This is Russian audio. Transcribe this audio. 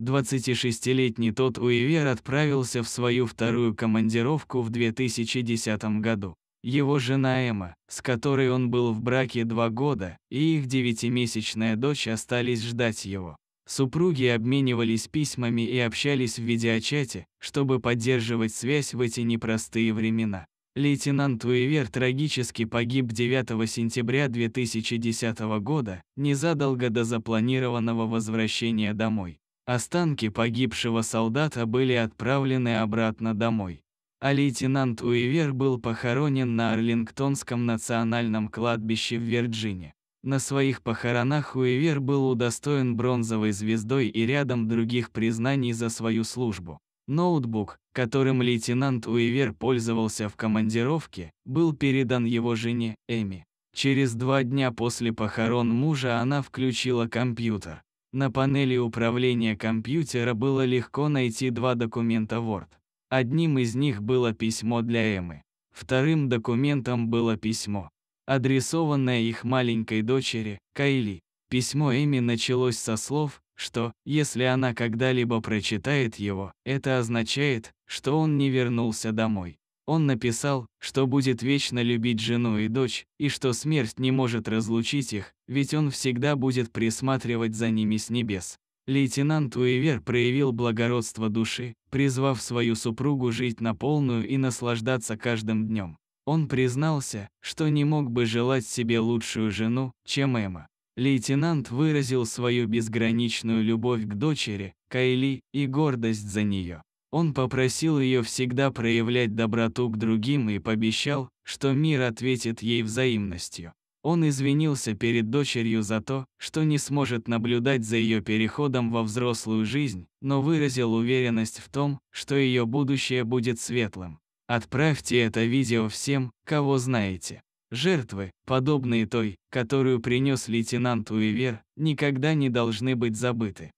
26-летний тот Уивер отправился в свою вторую командировку в 2010 году. Его жена Эмма, с которой он был в браке два года, и их девятимесячная дочь остались ждать его. Супруги обменивались письмами и общались в видеочате, чтобы поддерживать связь в эти непростые времена. Лейтенант Уивер трагически погиб 9 сентября 2010 года, незадолго до запланированного возвращения домой. Останки погибшего солдата были отправлены обратно домой, а лейтенант Уивер был похоронен на Арлингтонском национальном кладбище в Вирджинии. На своих похоронах Уивер был удостоен бронзовой звездой и рядом других признаний за свою службу. Ноутбук, которым лейтенант Уивер пользовался в командировке, был передан его жене, Эми. Через два дня после похорон мужа она включила компьютер, на панели управления компьютера было легко найти два документа Word. Одним из них было письмо для Эммы. Вторым документом было письмо, адресованное их маленькой дочери, Кайли. Письмо Эми началось со слов, что, если она когда-либо прочитает его, это означает, что он не вернулся домой. Он написал, что будет вечно любить жену и дочь, и что смерть не может разлучить их, ведь он всегда будет присматривать за ними с небес. Лейтенант Уивер проявил благородство души, призвав свою супругу жить на полную и наслаждаться каждым днем. Он признался, что не мог бы желать себе лучшую жену, чем Эмма. Лейтенант выразил свою безграничную любовь к дочери, Кайли, и гордость за нее. Он попросил ее всегда проявлять доброту к другим и пообещал, что мир ответит ей взаимностью. Он извинился перед дочерью за то, что не сможет наблюдать за ее переходом во взрослую жизнь, но выразил уверенность в том, что ее будущее будет светлым. Отправьте это видео всем, кого знаете. Жертвы, подобные той, которую принес лейтенант Уивер, никогда не должны быть забыты.